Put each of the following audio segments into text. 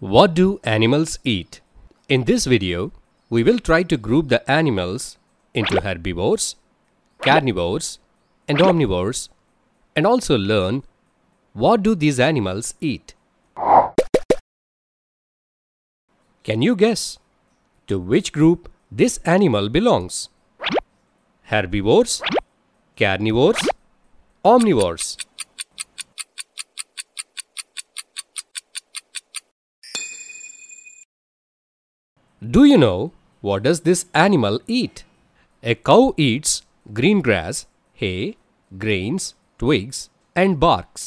What do animals eat? In this video, we will try to group the animals into herbivores, carnivores, and omnivores and also learn what do these animals eat. Can you guess to which group this animal belongs? Herbivores, carnivores, omnivores. Do you know what does this animal eat? A cow eats green grass, hay, grains, twigs and barks.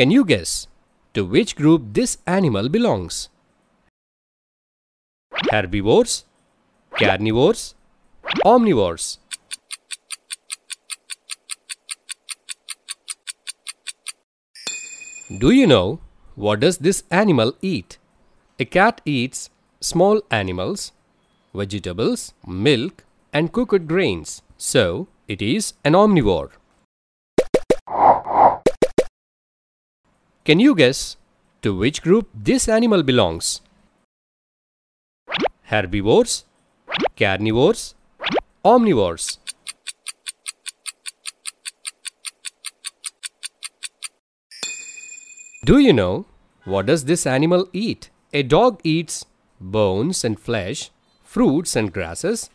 Can you guess to which group this animal belongs? Herbivores, carnivores, omnivores. Do you know what does this animal eat? A cat eats small animals, vegetables, milk, and cooked grains. So, it is an omnivore. Can you guess to which group this animal belongs? Herbivores, carnivores, omnivores. Do you know what does this animal eat? A dog eats bones and flesh, fruits and grasses,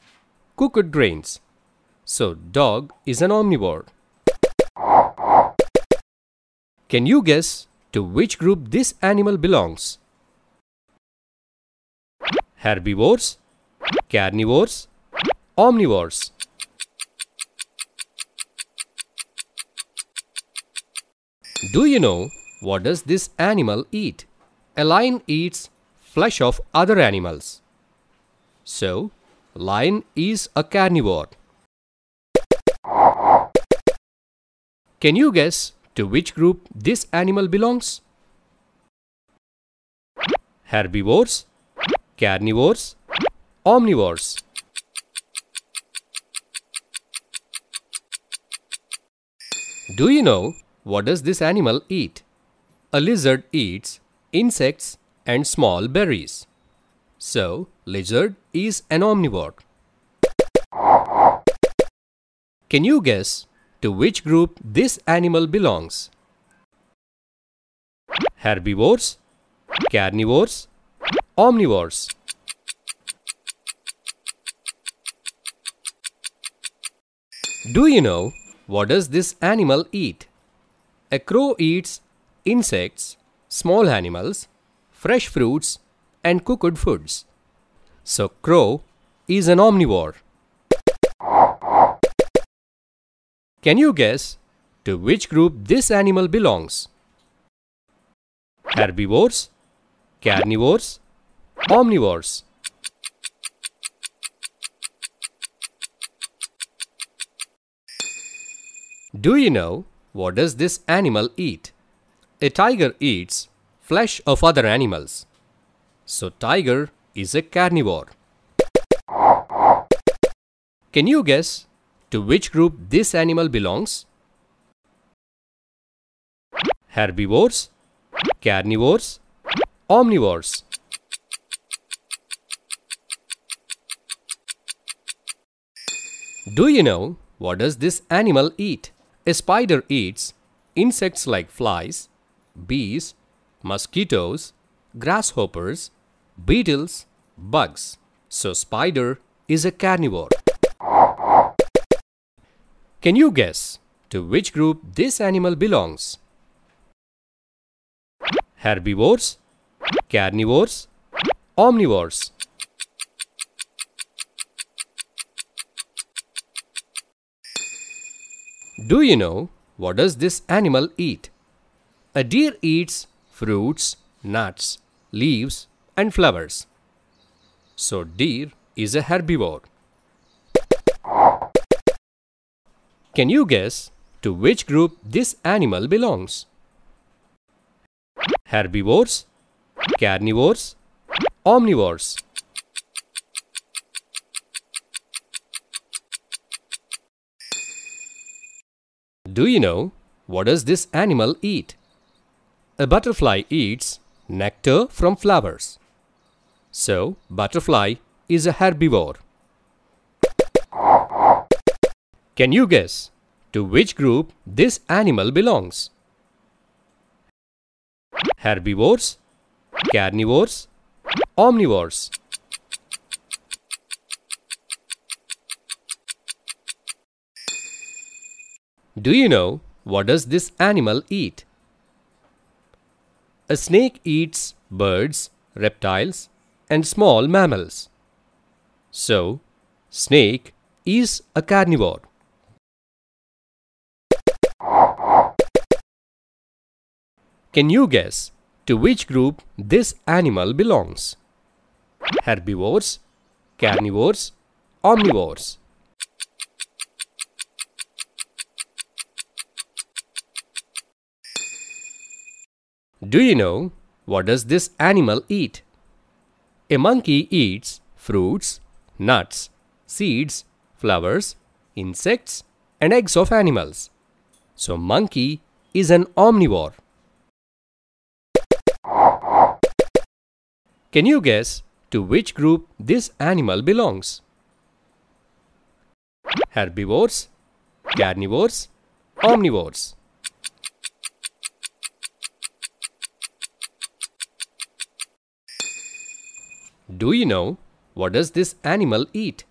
cooked grains. So dog is an omnivore. Can you guess to which group this animal belongs? Herbivores, carnivores, omnivores. Do you know what does this animal eat? A lion eats flesh of other animals. So, lion is a carnivore. Can you guess to which group this animal belongs? Herbivores, carnivores, omnivores. Do you know what does this animal eat? A lizard eats insects and small berries. So, lizard is an omnivore. Can you guess to which group this animal belongs? Herbivores, carnivores, omnivores. Do you know what does this animal eat? A crow eats insects, small animals, fresh fruits, and cooked foods. So, crow is an omnivore. Can you guess to which group this animal belongs? Herbivores, carnivores, omnivores. Do you know what does this animal eat? A tiger eats flesh of other animals. So tiger is a carnivore. Can you guess to which group this animal belongs? Herbivores, carnivores, omnivores. Do you know what does this animal eat? A spider eats insects like flies, bees, mosquitoes, grasshoppers, beetles, bugs. So spider is a carnivore. Can you guess to which group this animal belongs? Herbivores, carnivores, omnivores. Do you know what does this animal eat? A deer eats fruits, nuts, leaves, and flowers. So, deer is a herbivore. Can you guess to which group this animal belongs? Herbivores, carnivores, omnivores. Do you know what does this animal eat? A butterfly eats nectar from flowers. So, butterfly is a herbivore. Can you guess to which group this animal belongs? Herbivores, carnivores, omnivores. Do you know what does this animal eat? A snake eats birds, reptiles, and small mammals. So, snake is a carnivore. Can you guess to which group this animal belongs? Herbivores, carnivores, omnivores. Do you know what does this animal eat? A monkey eats fruits, nuts, seeds, flowers, insects and eggs of animals. So monkey is an omnivore. Can you guess to which group this animal belongs? Herbivores, carnivores, omnivores. Do you know what does this animal eat?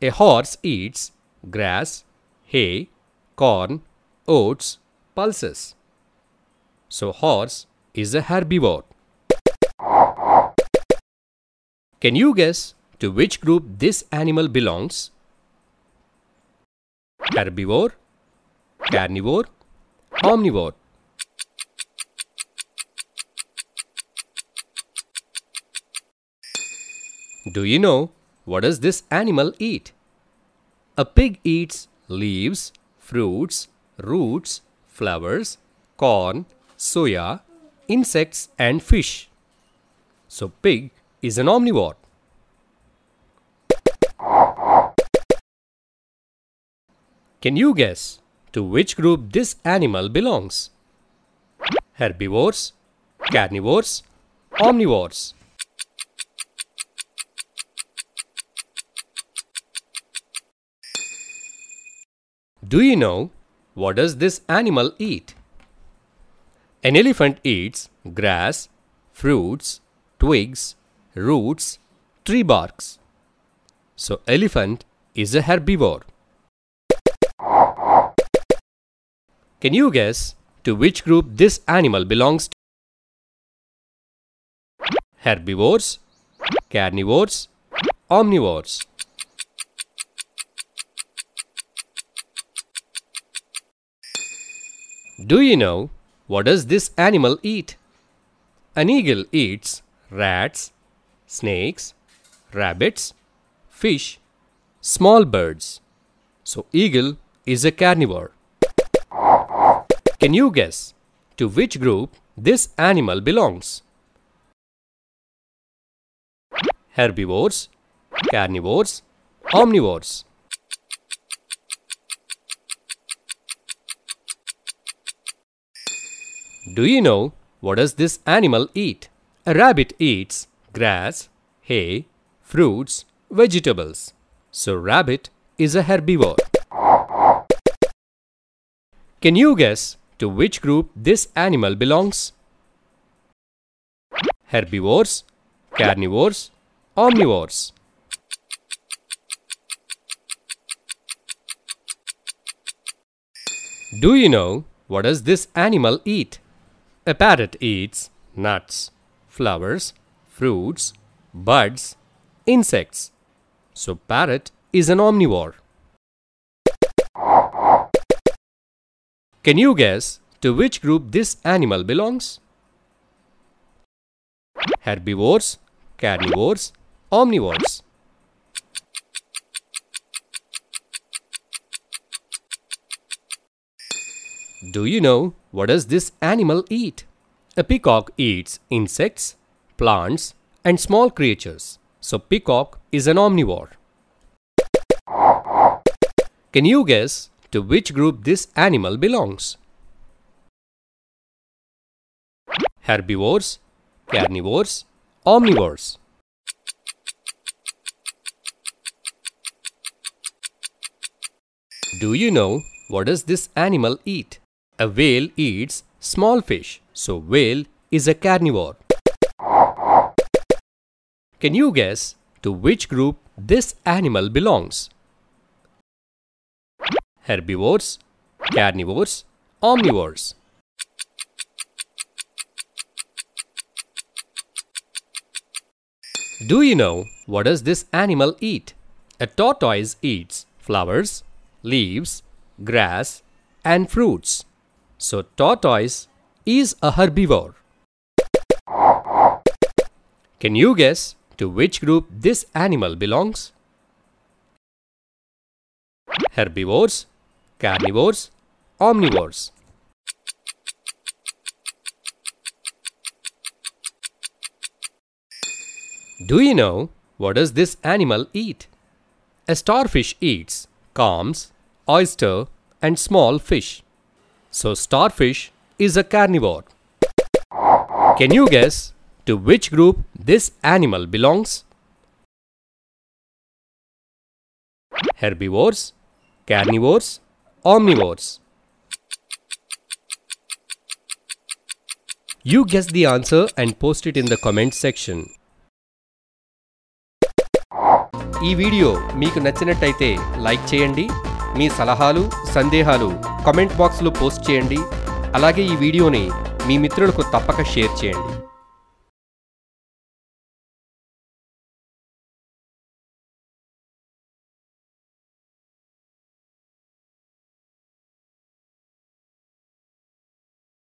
A horse eats grass, hay, corn, oats, pulses. So horse is a herbivore. Can you guess to which group this animal belongs? Herbivore, carnivore, omnivore. Do you know what does this animal eat? A pig eats leaves, fruits, roots, flowers, corn, soya, insects and fish. So pig is an omnivore. Can you guess to which group this animal belongs? Herbivores, carnivores, omnivores. Do you know what does this animal eat? An elephant eats grass, fruits, twigs, roots, tree barks. So elephant is a herbivore. Can you guess to which group this animal belongs to? Herbivores, carnivores, omnivores. Do you know what does this animal eat? An eagle eats rats, snakes, rabbits, fish, small birds. So eagle is a carnivore. Can you guess to which group this animal belongs? Herbivores, carnivores, omnivores. Do you know what does this animal eat? A rabbit eats grass, hay, fruits, vegetables. So rabbit is a herbivore. Can you guess to which group this animal belongs? Herbivores, carnivores, omnivores. Do you know what does this animal eat? A parrot eats nuts, flowers, fruits, buds, insects. So parrot is an omnivore. Can you guess to which group this animal belongs? Herbivores, carnivores, omnivores. Do you know what does this animal eat? A peacock eats insects, plants and small creatures. So peacock is an omnivore. Can you guess to which group this animal belongs? Herbivores, carnivores, omnivores. Do you know what does this animal eat? A whale eats small fish, so whale is a carnivore. Can you guess to which group this animal belongs? Herbivores, carnivores, omnivores. Do you know what does this animal eat? A tortoise eats flowers, leaves, grass and fruits. So tortoise is a herbivore. Can you guess to which group this animal belongs? Herbivores, carnivores, omnivores. Do you know what does this animal eat? A starfish eats calms, oyster and small fish. So starfish is a carnivore. Can you guess to which group this animal belongs? Herbivores, carnivores, omnivores. You guess the answer and post it in the comment section. ఈ video మీకు నచ్చినట్టయితే like చేయండి మీ సలహాలు సందేహాలు comment బాక్స్లో post చేయండి అలాగే ఈ వీడియోని మీ మిత్రులకు తప్పక షేర్ చేయండి